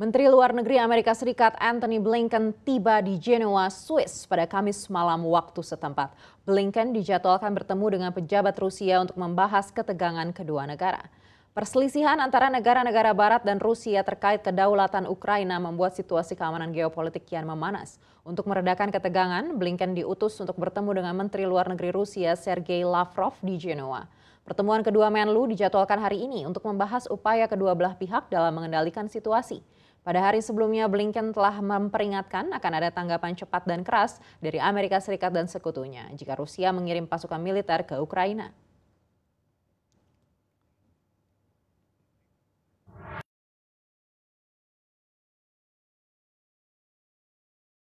Menteri Luar Negeri Amerika Serikat Anthony Blinken tiba di Genoa, Swiss pada Kamis malam waktu setempat. Blinken dijadwalkan bertemu dengan pejabat Rusia untuk membahas ketegangan kedua negara. Perselisihan antara negara-negara barat dan Rusia terkait kedaulatan Ukraina membuat situasi keamanan geopolitik kian memanas. Untuk meredakan ketegangan, Blinken diutus untuk bertemu dengan Menteri Luar Negeri Rusia Sergei Lavrov di Genoa. Pertemuan kedua Menlu dijadwalkan hari ini untuk membahas upaya kedua belah pihak dalam mengendalikan situasi. Pada hari sebelumnya, Blinken telah memperingatkan akan ada tanggapan cepat dan keras dari Amerika Serikat dan sekutunya jika Rusia mengirim pasukan militer ke Ukraina.